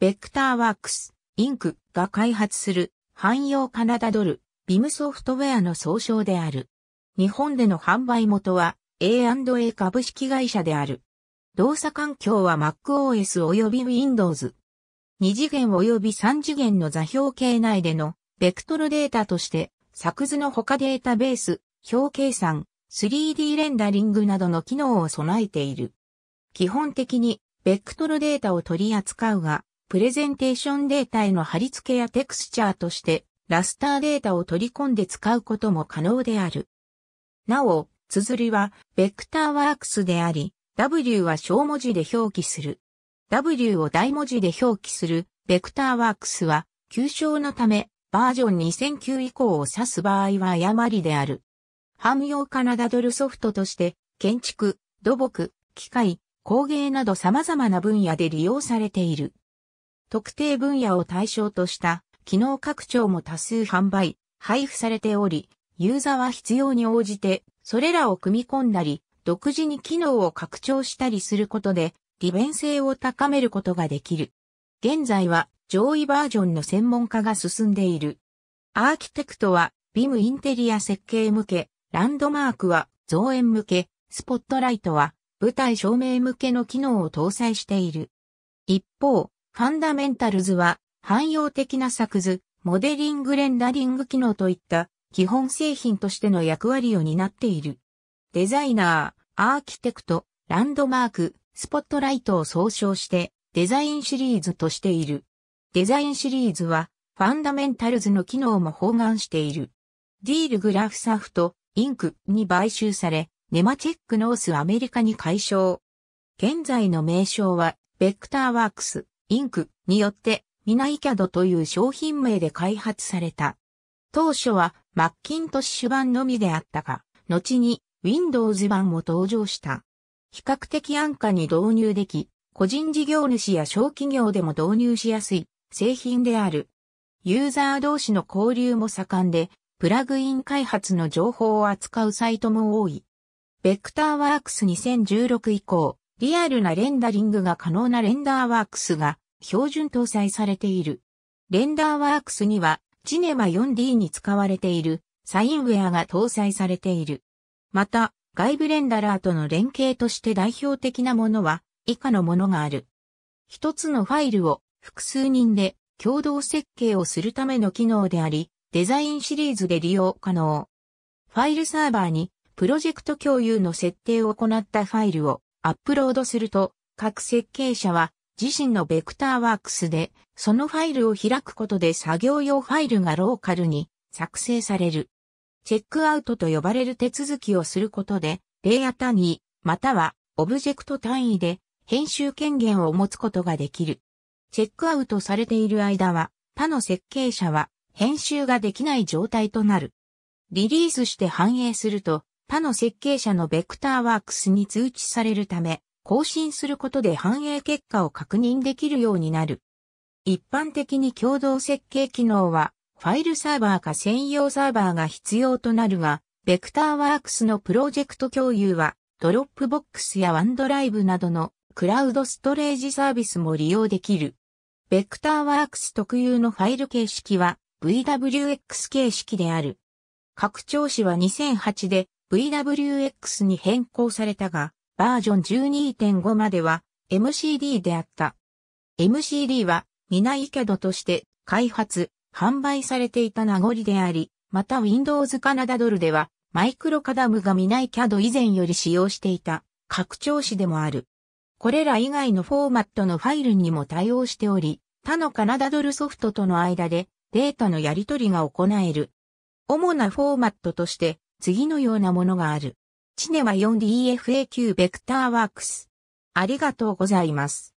ベクターワークス、インクが開発する汎用カナダドル、ビムソフトウェアの総称である。日本での販売元は A&A 株式会社である。動作環境は MacOS 及び Windows。2次元及び3次元の座標系内でのベクトルデータとして作図の他データベース、表計算、3D レンダリングなどの機能を備えている。基本的にベクトルデータを取り扱うが、プレゼンテーションデータへの貼り付けやテクスチャーとしてラスターデータを取り込んで使うことも可能である。なお、綴りは、ベクターワークスであり、W は小文字で表記する。W を大文字で表記する、ベクターワークスは、旧称のため、バージョン2009以降を指す場合は誤りである。汎用カナダドルソフトとして、建築、土木、機械、工芸など様々な分野で利用されている。特定分野を対象とした機能拡張も多数販売、配布されており、ユーザーは必要に応じて、それらを組み込んだり、独自に機能を拡張したりすることで、利便性を高めることができる。現在は上位バージョンの専門化が進んでいる。アーキテクトは、ビムインテリア設計向け、ランドマークは造園向け、スポットライトは舞台照明向けの機能を搭載している。一方、ファンダメンタルズは、汎用的な作図、モデリングレンダリング機能といった基本製品としての役割を担っている。デザイナー、アーキテクト、ランドマーク、スポットライトを総称してデザインシリーズとしている。デザインシリーズはファンダメンタルズの機能も包含している。ディールグラフサフト、インクに買収され、ネマチェックノースアメリカに解消。現在の名称は、ベクターワークス。インクによってミナイキャドという商品名で開発された。当初はマッキントッシュ版のみであったが、後に Windows 版も登場した。比較的安価に導入でき、個人事業主や小企業でも導入しやすい製品である。ユーザー同士の交流も盛んで、プラグイン開発の情報を扱うサイトも多い。ベクターワークス2016以降、リアルなレンダリングが可能なレンダーワークスが標準搭載されている。レンダーワークスには、ジネマ 4D に使われているサインウェアが搭載されている。また、外部レンダラーとの連携として代表的なものは、以下のものがある。一つのファイルを複数人で共同設計をするための機能であり、デザインシリーズで利用可能。ファイルサーバーにプロジェクト共有の設定を行ったファイルをアップロードすると、各設計者は自身のベクターワークスで、そのファイルを開くことで作業用ファイルがローカルに作成される。チェックアウトと呼ばれる手続きをすることで、レイヤ単位、またはオブジェクト単位で編集権限を持つことができる。チェックアウトされている間は、他の設計者は編集ができない状態となる。リリースして反映すると、他の設計者のベクターワークスに通知されるため、更新することで反映結果を確認できるようになる。一般的に共同設計機能は、ファイルサーバーか専用サーバーが必要となるが、ベクターワークスのプロジェクト共有は、ドロップボックスやワンドライブなどのクラウドストレージサービスも利用できる。ベクターワークス特有のファイル形式は VWX 形式である。拡張子は2008で VWX に変更されたが、バージョン12.5までは MCD であった。MCD は皆イ a ドとして開発、販売されていた名残であり、また Windows カナダドルではマイクロカダムが皆イキャド以前より使用していた拡張子でもある。これら以外のフォーマットのファイルにも対応しており、他のカナダドルソフトとの間でデータのやり取りが行える。主なフォーマットとして次のようなものがある。チネマ 4DFAQ ベクターワークス。ありがとうございます。